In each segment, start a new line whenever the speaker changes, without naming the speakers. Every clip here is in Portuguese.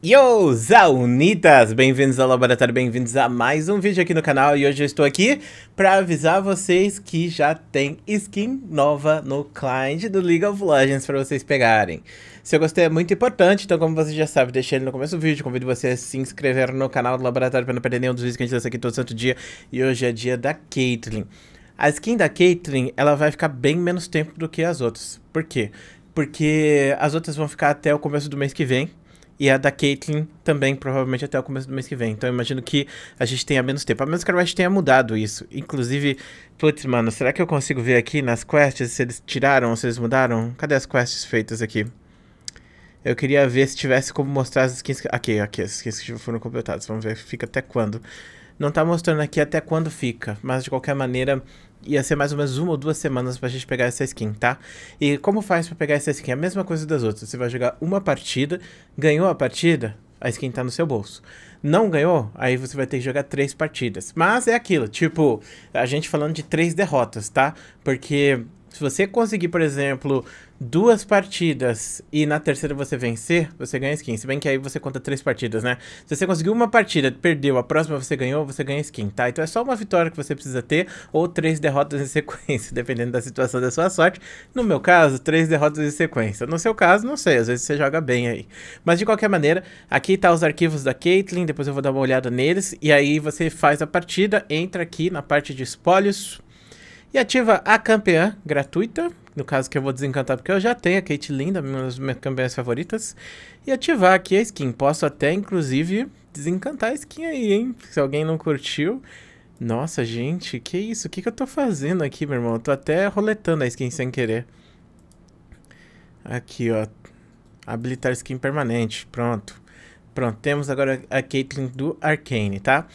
Yo, Zaunitas! Bem-vindos ao laboratório, bem-vindos a mais um vídeo aqui no canal e hoje eu estou aqui para avisar vocês que já tem skin nova no client do League of Legends para vocês pegarem. Seu gostei é muito importante, então como vocês já sabem deixei ele no começo do vídeo, convido você a se inscrever no canal do laboratório para não perder nenhum dos vídeos que a gente lança aqui todo santo dia e hoje é dia da Caitlyn. A skin da Caitlyn, ela vai ficar bem menos tempo do que as outras. Por quê? Porque as outras vão ficar até o começo do mês que vem, e a da Caitlyn também, provavelmente até o começo do mês que vem. Então eu imagino que a gente tenha menos tempo. A menos que a Riot tenha mudado isso. Inclusive, putz, mano, será que eu consigo ver aqui nas quests se eles tiraram ou se eles mudaram? Cadê as quests feitas aqui? Eu queria ver se tivesse como mostrar as skins. Aqui, aqui, as skins que foram completadas. Vamos ver, fica até quando. Não tá mostrando aqui até quando fica, mas de qualquer maneira ia ser mais ou menos uma ou duas semanas pra gente pegar essa skin, tá? E como faz pra pegar essa skin? É a mesma coisa das outras. Você vai jogar uma partida, ganhou a partida, a skin tá no seu bolso. Não ganhou, aí você vai ter que jogar três partidas. Mas é aquilo, tipo, a gente falando de três derrotas, tá? Porque se você conseguir, por exemplo, duas partidas e na terceira você vencer, você ganha skin. Se bem que aí você conta três partidas, né? Se você conseguiu uma partida, perdeu, a próxima você ganhou, você ganha skin, tá? Então é só uma vitória que você precisa ter ou três derrotas em sequência, dependendo da situação da sua sorte. No meu caso, três derrotas em sequência. No seu caso, não sei, às vezes você joga bem aí. Mas de qualquer maneira, aqui tá os arquivos da Caitlyn, depois eu vou dar uma olhada neles e aí você faz a partida, entra aqui na parte de espólios, e ativa a campeã gratuita, no caso que eu vou desencantar porque eu já tenho a Kate Linda, uma das minhas campeãs favoritas. E ativar aqui a skin. Posso até, inclusive, desencantar a skin aí, hein? Se alguém não curtiu. Nossa, gente, que isso? O que, que eu tô fazendo aqui, meu irmão? Eu tô até roletando a skin sem querer. Aqui, ó. Habilitar skin permanente. Pronto. Pronto, temos agora a Caitlyn do Arcane, tá?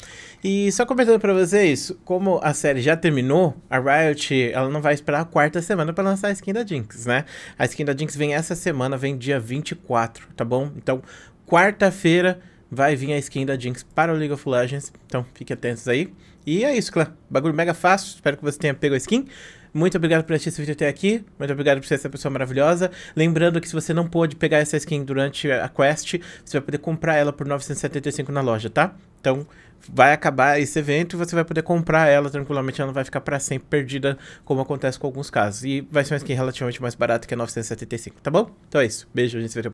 E só comentando para vocês, como a série já terminou, a Riot ela não vai esperar a quarta semana para lançar a skin da Jinx, né? A skin da Jinx vem essa semana, vem dia 24, tá bom? Então, quarta-feira vai vir a skin da Jinx para o League of Legends, então fiquem atentos aí. E é isso, clã. Bagulho mega fácil, espero que você tenha pego a skin. Muito obrigado por assistir esse vídeo até aqui. Muito obrigado por ser essa pessoa maravilhosa. Lembrando que se você não pôde pegar essa skin durante a quest, você vai poder comprar ela por 975 na loja, tá? Então, vai acabar esse evento e você vai poder comprar ela tranquilamente, ela não vai ficar para sempre perdida, como acontece com alguns casos. E vai ser uma skin relativamente mais barata que a 975, tá bom? Então é isso. Beijo, a gente se vê